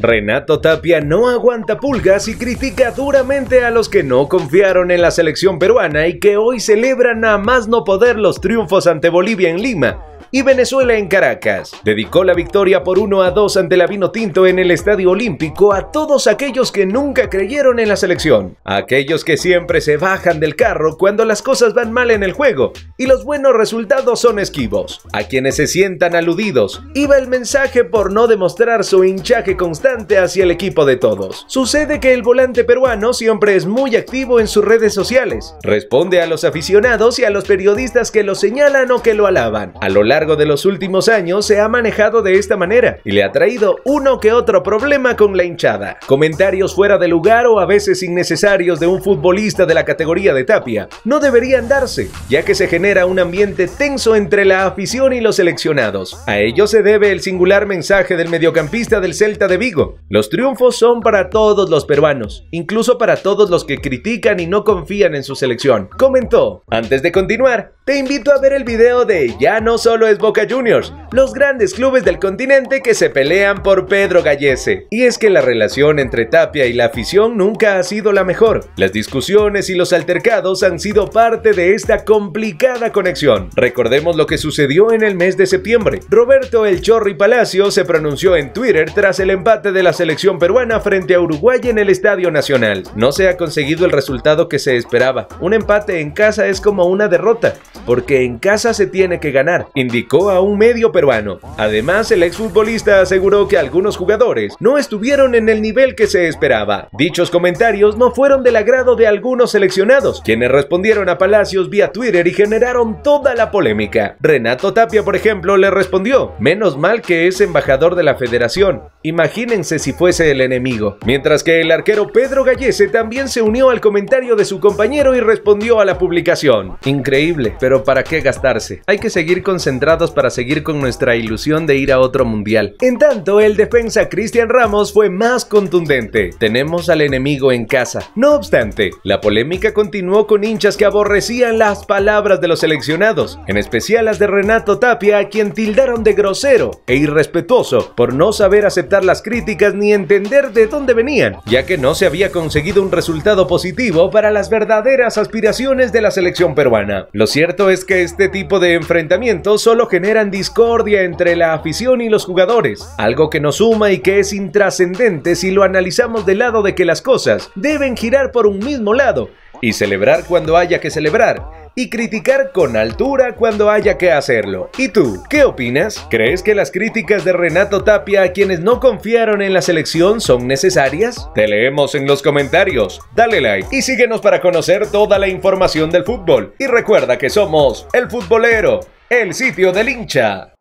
Renato Tapia no aguanta pulgas y critica duramente a los que no confiaron en la selección peruana y que hoy celebran a más no poder los triunfos ante Bolivia en Lima y Venezuela en Caracas. Dedicó la victoria por 1 a 2 ante la Vino Tinto en el Estadio Olímpico a todos aquellos que nunca creyeron en la selección, aquellos que siempre se bajan del carro cuando las cosas van mal en el juego y los buenos resultados son esquivos, a quienes se sientan aludidos. Iba el mensaje por no demostrar su hinchaje constante hacia el equipo de todos. Sucede que el volante peruano siempre es muy activo en sus redes sociales. Responde a los aficionados y a los periodistas que lo señalan o que lo alaban. A lo largo largo de los últimos años se ha manejado de esta manera y le ha traído uno que otro problema con la hinchada. Comentarios fuera de lugar o a veces innecesarios de un futbolista de la categoría de Tapia no deberían darse, ya que se genera un ambiente tenso entre la afición y los seleccionados. A ello se debe el singular mensaje del mediocampista del Celta de Vigo. Los triunfos son para todos los peruanos, incluso para todos los que critican y no confían en su selección. Comentó. Antes de continuar, te invito a ver el video de Ya no solo es Boca Juniors, los grandes clubes del continente que se pelean por Pedro Gallese. Y es que la relación entre Tapia y la afición nunca ha sido la mejor. Las discusiones y los altercados han sido parte de esta complicada conexión. Recordemos lo que sucedió en el mes de septiembre. Roberto El Chorri Palacio se pronunció en Twitter tras el empate de la selección peruana frente a Uruguay en el Estadio Nacional. No se ha conseguido el resultado que se esperaba. Un empate en casa es como una derrota, porque en casa se tiene que ganar, a un medio peruano. Además, el exfutbolista aseguró que algunos jugadores no estuvieron en el nivel que se esperaba. Dichos comentarios no fueron del agrado de algunos seleccionados, quienes respondieron a Palacios vía Twitter y generaron toda la polémica. Renato Tapia, por ejemplo, le respondió, menos mal que es embajador de la federación, imagínense si fuese el enemigo. Mientras que el arquero Pedro Gallese también se unió al comentario de su compañero y respondió a la publicación. Increíble, pero ¿para qué gastarse? Hay que seguir concentrando para seguir con nuestra ilusión de ir a otro mundial. En tanto, el defensa Cristian Ramos fue más contundente. Tenemos al enemigo en casa. No obstante, la polémica continuó con hinchas que aborrecían las palabras de los seleccionados, en especial las de Renato Tapia, a quien tildaron de grosero e irrespetuoso por no saber aceptar las críticas ni entender de dónde venían, ya que no se había conseguido un resultado positivo para las verdaderas aspiraciones de la selección peruana. Lo cierto es que este tipo de enfrentamientos solo generan discordia entre la afición y los jugadores, algo que nos suma y que es intrascendente si lo analizamos del lado de que las cosas deben girar por un mismo lado y celebrar cuando haya que celebrar, y criticar con altura cuando haya que hacerlo. ¿Y tú, qué opinas? ¿Crees que las críticas de Renato Tapia a quienes no confiaron en la selección son necesarias? Te leemos en los comentarios, dale like y síguenos para conocer toda la información del fútbol. Y recuerda que somos El Futbolero el sitio del hincha.